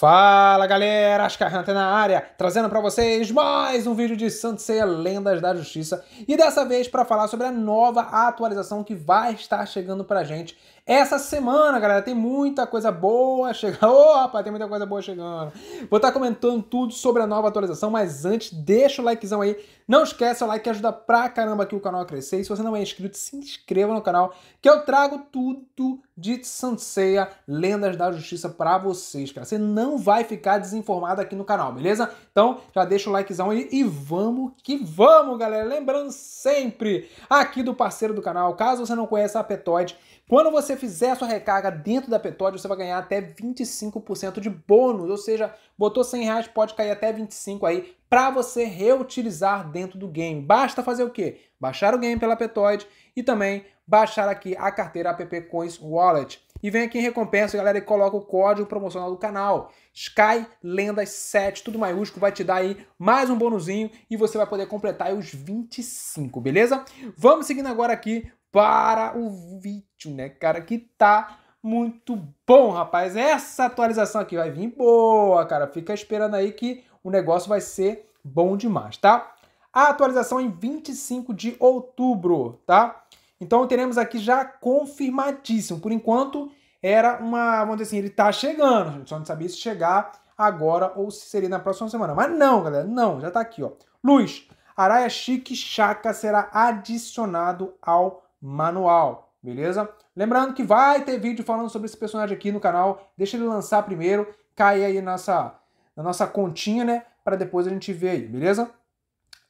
Fala galera, Ascarhan tá na área, trazendo para vocês mais um vídeo de Sanseia Lendas da Justiça e dessa vez para falar sobre a nova atualização que vai estar chegando pra gente essa semana, galera. Tem muita coisa boa chegando. Opa, tem muita coisa boa chegando. Vou estar tá comentando tudo sobre a nova atualização, mas antes, deixa o likezão aí. Não esquece o like que ajuda pra caramba aqui o canal a crescer. E se você não é inscrito, se inscreva no canal que eu trago tudo de Sanseia Lendas da Justiça para vocês, cara. Você não não vai ficar desinformado aqui no canal, beleza? Então já deixa o likezão aí e vamos que vamos, galera! Lembrando sempre aqui do parceiro do canal, caso você não conheça a Petoid, quando você fizer a sua recarga dentro da Petoid, você vai ganhar até 25% de bônus, ou seja, botou 100 reais, pode cair até 25 aí para você reutilizar dentro do game. Basta fazer o quê? Baixar o game pela Petoid e também baixar aqui a carteira App Coins Wallet. E vem aqui em recompensa, galera, e coloca o código promocional do canal. Sky Lendas 7, tudo maiúsculo, vai te dar aí mais um bônusinho e você vai poder completar os 25, beleza? Vamos seguindo agora aqui para o vídeo, né, cara, que tá muito bom, rapaz. Essa atualização aqui vai vir boa, cara. Fica esperando aí que o negócio vai ser bom demais, tá? A atualização em 25 de outubro, tá? Então teremos aqui já confirmadíssimo. Por enquanto, era uma. Vamos dizer assim, ele está chegando. A gente só não sabia se chegar agora ou se seria na próxima semana. Mas não, galera, não, já está aqui, ó. Luz, Araia Chique Chaka será adicionado ao manual, beleza? Lembrando que vai ter vídeo falando sobre esse personagem aqui no canal. Deixa ele lançar primeiro, cai aí nessa, na nossa continha, né? Para depois a gente ver aí, beleza?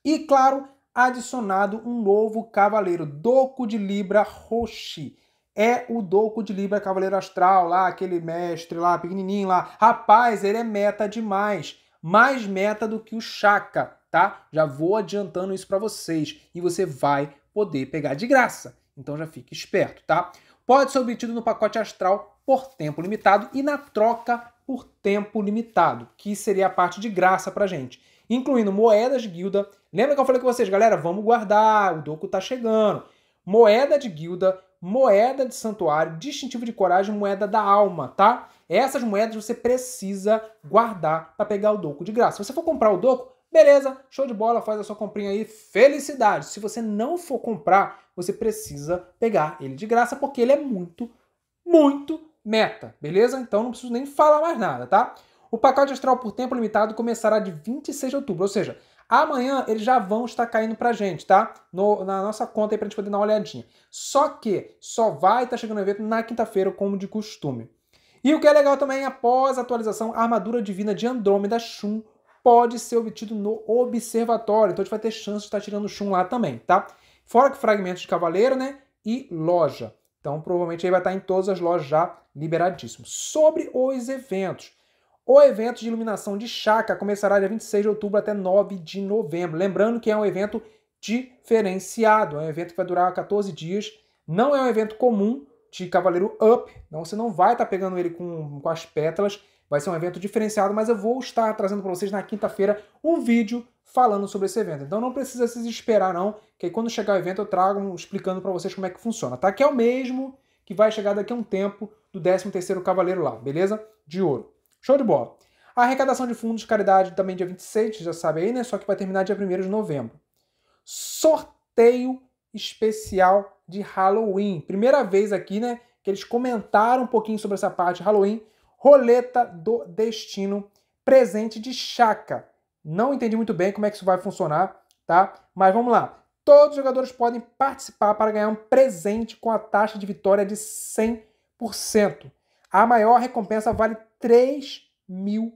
E claro, adicionado um novo cavaleiro, Doco de Libra Roshi. É o Doco de Libra Cavaleiro Astral, lá, aquele mestre lá, pequenininho lá. Rapaz, ele é meta demais. Mais meta do que o Chaka, tá? Já vou adiantando isso para vocês. E você vai poder pegar de graça. Então já fique esperto, tá? Pode ser obtido no pacote astral por tempo limitado e na troca por tempo limitado, que seria a parte de graça pra gente incluindo moedas de guilda. Lembra que eu falei com vocês, galera? Vamos guardar, o Doku tá chegando. Moeda de guilda, moeda de santuário, distintivo de coragem, moeda da alma, tá? Essas moedas você precisa guardar para pegar o Doku de graça. Se você for comprar o Doku, beleza, show de bola, faz a sua comprinha aí, felicidade. Se você não for comprar, você precisa pegar ele de graça porque ele é muito, muito meta, beleza? Então não preciso nem falar mais nada, tá? O pacote astral por tempo limitado começará de 26 de outubro, ou seja, amanhã eles já vão estar caindo pra gente, tá? No, na nossa conta aí pra gente poder dar uma olhadinha. Só que só vai estar tá chegando o evento na quinta-feira, como de costume. E o que é legal também, após a atualização, a armadura divina de Andrômeda Shun pode ser obtido no observatório. Então a gente vai ter chance de estar tá tirando Shun lá também, tá? Fora que fragmentos de cavaleiro, né? E loja. Então provavelmente aí vai estar tá em todas as lojas já liberadíssimo. Sobre os eventos. O evento de iluminação de chácara começará dia 26 de outubro até 9 de novembro. Lembrando que é um evento diferenciado, é um evento que vai durar 14 dias. Não é um evento comum de Cavaleiro Up, então você não vai estar tá pegando ele com, com as pétalas. Vai ser um evento diferenciado, mas eu vou estar trazendo para vocês na quinta-feira um vídeo falando sobre esse evento. Então não precisa se esperar, não, que aí quando chegar o evento eu trago explicando para vocês como é que funciona, tá? Que é o mesmo que vai chegar daqui a um tempo do 13º Cavaleiro lá, beleza? De ouro. Show de bola. A arrecadação de fundos de caridade também dia 26, já sabe aí, né? Só que vai terminar dia 1 de novembro. Sorteio especial de Halloween. Primeira vez aqui, né, que eles comentaram um pouquinho sobre essa parte de Halloween. Roleta do Destino, presente de chaca. Não entendi muito bem como é que isso vai funcionar, tá? Mas vamos lá. Todos os jogadores podem participar para ganhar um presente com a taxa de vitória de 100%. A maior recompensa vale 3 mil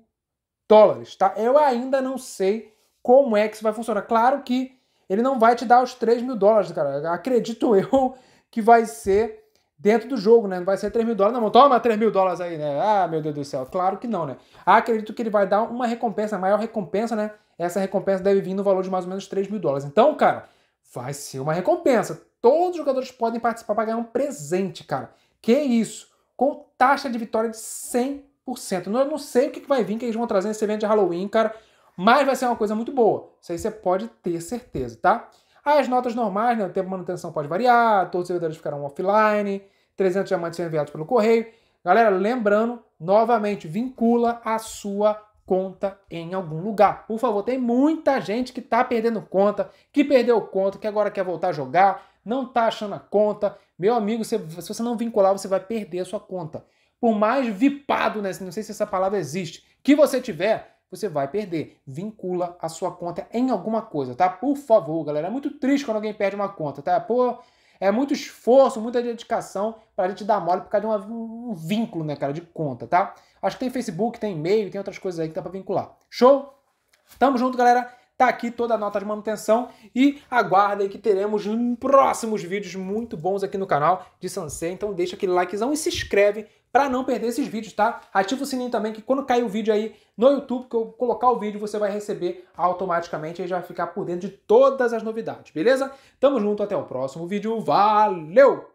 dólares, tá? Eu ainda não sei como é que isso vai funcionar. Claro que ele não vai te dar os 3 mil dólares, cara. Acredito eu que vai ser dentro do jogo, né? Não vai ser 3 mil dólares, não. Toma 3 mil dólares aí, né? Ah, meu Deus do céu. Claro que não, né? Acredito que ele vai dar uma recompensa, a maior recompensa, né? Essa recompensa deve vir no valor de mais ou menos 3 mil dólares. Então, cara, vai ser uma recompensa. Todos os jogadores podem participar para ganhar um presente, cara. Que isso? Com taxa de vitória de 100%. Eu não sei o que vai vir que eles vão trazer nesse evento de Halloween, cara. Mas vai ser uma coisa muito boa. Isso aí você pode ter certeza, tá? Aí as notas normais, né? O tempo de manutenção pode variar, todos os servidores ficarão offline, 300 diamantes são enviados pelo correio. Galera, lembrando, novamente, vincula a sua conta em algum lugar. Por favor, tem muita gente que tá perdendo conta, que perdeu conta, que agora quer voltar a jogar, não tá achando a conta. Meu amigo, se você não vincular, você vai perder a sua conta por mais vipado, né? não sei se essa palavra existe, que você tiver, você vai perder. Vincula a sua conta em alguma coisa, tá? Por favor, galera. É muito triste quando alguém perde uma conta, tá? Pô, é muito esforço, muita dedicação pra gente dar mole por causa de uma, um vínculo, né, cara, de conta, tá? Acho que tem Facebook, tem e-mail, tem outras coisas aí que dá pra vincular. Show? Tamo junto, galera. Tá aqui toda a nota de manutenção e aguardem que teremos próximos vídeos muito bons aqui no canal de Sansé. Então deixa aquele likezão e se inscreve para não perder esses vídeos, tá? Ativa o sininho também que quando cair o vídeo aí no YouTube, que eu colocar o vídeo, você vai receber automaticamente e já vai ficar por dentro de todas as novidades, beleza? Tamo junto, até o próximo vídeo. Valeu!